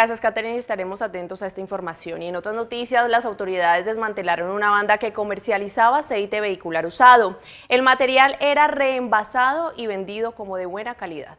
Gracias, Catherine. Estaremos atentos a esta información. Y en otras noticias, las autoridades desmantelaron una banda que comercializaba aceite vehicular usado. El material era reenvasado y vendido como de buena calidad.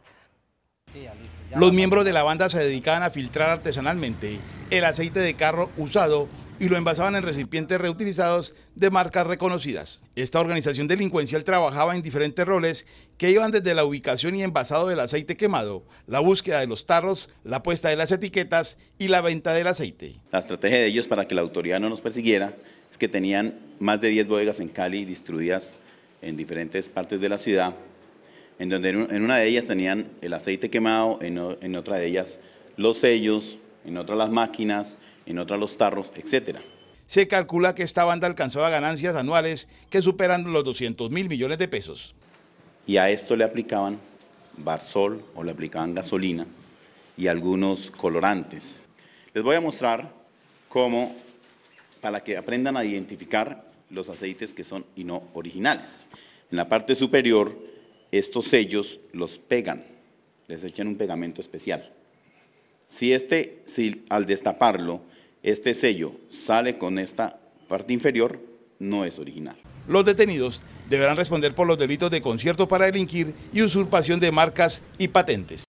Los miembros de la banda se dedicaban a filtrar artesanalmente el aceite de carro usado y lo envasaban en recipientes reutilizados de marcas reconocidas. Esta organización delincuencial trabajaba en diferentes roles que iban desde la ubicación y envasado del aceite quemado, la búsqueda de los tarros, la puesta de las etiquetas y la venta del aceite. La estrategia de ellos para que la autoridad no nos persiguiera es que tenían más de 10 bodegas en Cali distribuidas en diferentes partes de la ciudad, en donde en una de ellas tenían el aceite quemado, en otra de ellas los sellos, en otra las máquinas, en otra los tarros, etc. Se calcula que esta banda alcanzaba ganancias anuales que superan los 200 mil millones de pesos. Y a esto le aplicaban barsol o le aplicaban gasolina y algunos colorantes. Les voy a mostrar cómo, para que aprendan a identificar los aceites que son y no originales. En la parte superior, estos sellos los pegan, les echan un pegamento especial. Si este, si al destaparlo, este sello sale con esta parte inferior, no es original. Los detenidos deberán responder por los delitos de concierto para delinquir y usurpación de marcas y patentes.